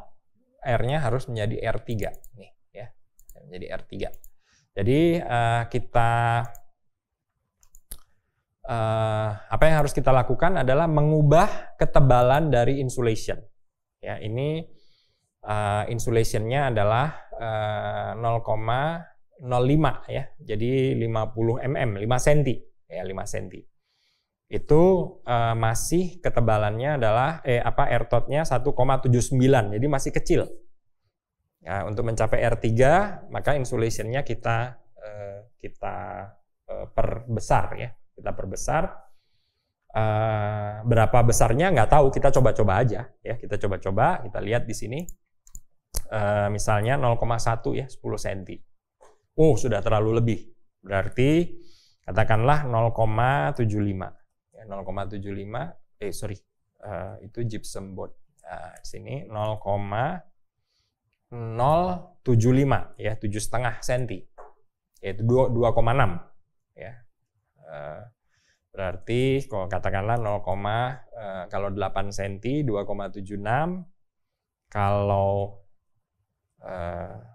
R-nya harus menjadi R3. Nih, ya, menjadi R3. Jadi e, kita uh, apa yang harus kita lakukan adalah mengubah ketebalan dari insulation. Ya, ini uh, nya adalah uh, 05 ya. Jadi 50 mm, 5 cm ya, 5 cm. Itu uh, masih ketebalannya adalah eh apa airtotnya 1,79. Jadi masih kecil. Nah, untuk mencapai R3 maka insulationnya kita uh, kita uh, perbesar ya. Kita perbesar Uh, berapa besarnya nggak tahu kita coba-coba aja ya kita coba-coba kita lihat di sini uh, misalnya 0,1 ya 10 cm Oh, sudah terlalu lebih. Berarti katakanlah 0,75. 0,75 ya, eh sorry. Uh, itu gypsum board. Uh, nah, di sini 0,075 ya, tujuh setengah senti. Yaitu 2,6 ya. Uh, berarti kalau katakanlah 0, uh, eh, kalau 8 senti 2,76 kalau uh,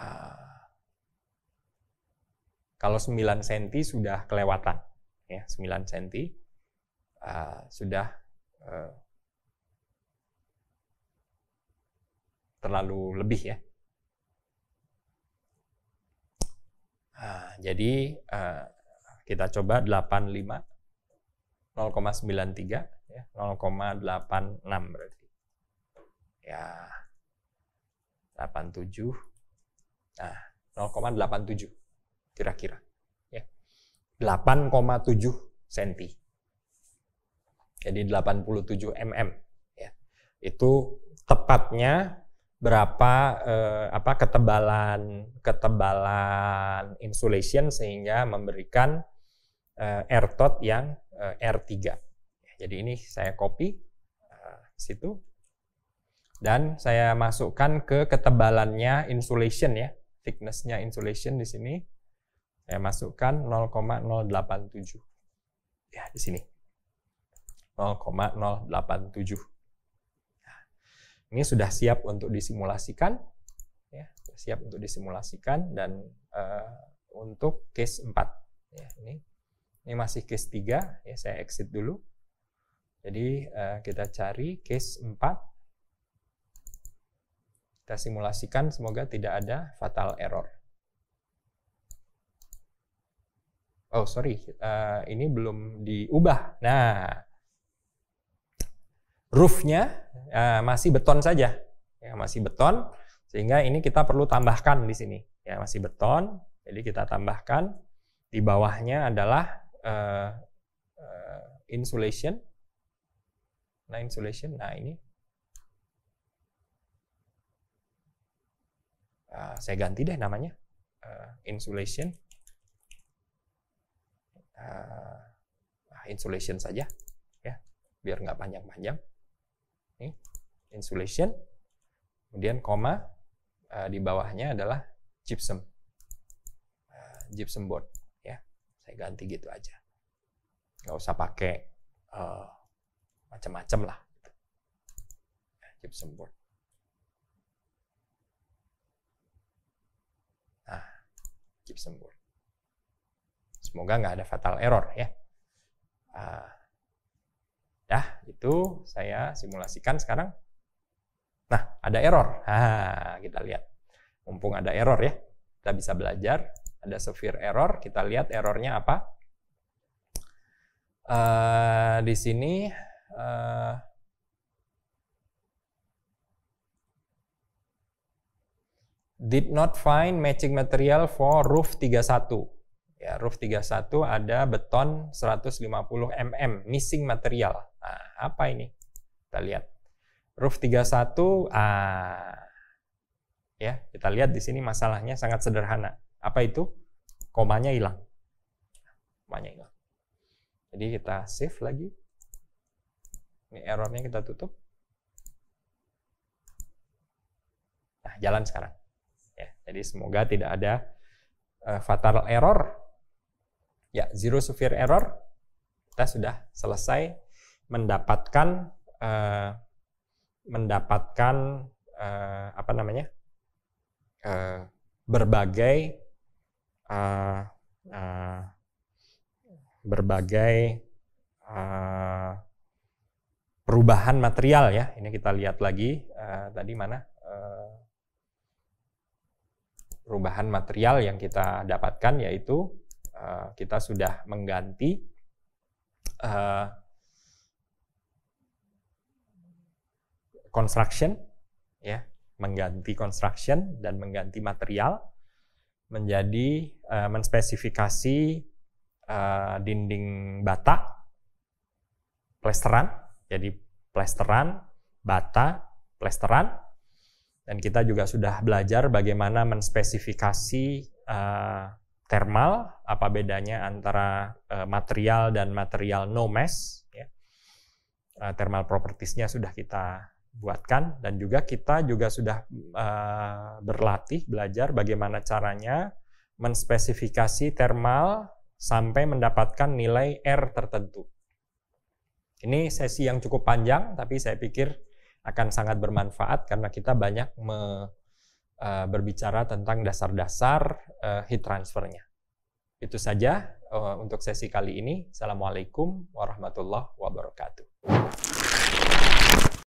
Ah, kalau 9 cm sudah kelewatan, ya 9 cm uh, sudah uh, terlalu lebih ya. uh, jadi uh, kita coba 85 0,93 ya 0,86 berarti. Ya 87 Nah, 0,87 kira-kira. Ya. 8,7 cm. Jadi 87 mm. Ya. Itu tepatnya berapa eh, apa ketebalan ketebalan insulation sehingga memberikan eh, air tot yang eh, R3. Jadi ini saya copy eh, situ dan saya masukkan ke ketebalannya insulation ya thicknessnya insulation di sini saya masukkan 0,087 ya di sini 0,087 ya. ini sudah siap untuk disimulasikan ya siap untuk disimulasikan dan uh, untuk case 4 ya ini ini masih case 3 ya saya exit dulu jadi uh, kita cari case 4 kita simulasikan semoga tidak ada fatal error. Oh sorry, uh, ini belum diubah. Nah, roofnya uh, masih beton saja, ya, masih beton, sehingga ini kita perlu tambahkan di sini. Ya masih beton, jadi kita tambahkan di bawahnya adalah uh, uh, insulation. Nah insulation, nah ini uh, saya ganti deh namanya uh, insulation uh, insulation saja ya biar nggak panjang-panjang ini insulation kemudian koma uh, di bawahnya adalah gypsum uh, gypsum board ya saya ganti gitu aja nggak usah pakai uh, macam-macam lah gypsum board wajib sembuh. Semoga nggak ada fatal error ya. Uh, dah, itu saya simulasikan sekarang. Nah, ada error. Ah, kita lihat. Mumpung ada error ya, kita bisa belajar. Ada severe error, kita lihat errornya apa. Uh, di sini uh, did not find matching material for roof 31. Ya, roof 31 ada beton 150 mm, missing material. Nah, apa ini? Kita lihat. Roof 31 ah ya, kita lihat di sini masalahnya sangat sederhana. Apa itu? Komanya hilang. Komanya hilang. Jadi kita save lagi. Ini errornya kita tutup. Nah, jalan sekarang. Jadi semoga tidak ada uh, fatal error. Ya, zero severe error. Kita sudah selesai mendapatkan uh, mendapatkan uh, apa namanya? Uh, berbagai uh, uh, berbagai uh, perubahan material ya. Ini kita lihat lagi uh, tadi mana perubahan material yang kita dapatkan yaitu uh, kita sudah mengganti uh, construction ya mengganti construction dan mengganti material menjadi uh, menspesifikasi uh, dinding bata plesteran jadi plesteran bata plesteran dan kita juga sudah belajar bagaimana menspesifikasi uh, eh, thermal, apa bedanya antara uh, material dan material no mass, Ya. Uh, eh, thermal propertiesnya sudah kita buatkan dan juga kita juga sudah uh, berlatih belajar bagaimana caranya menspesifikasi thermal sampai mendapatkan nilai R tertentu. Ini sesi yang cukup panjang, tapi saya pikir akan sangat bermanfaat karena kita banyak me, uh, berbicara tentang dasar-dasar uh, heat transfernya. Itu saja uh, untuk sesi kali ini. Assalamualaikum warahmatullahi wabarakatuh.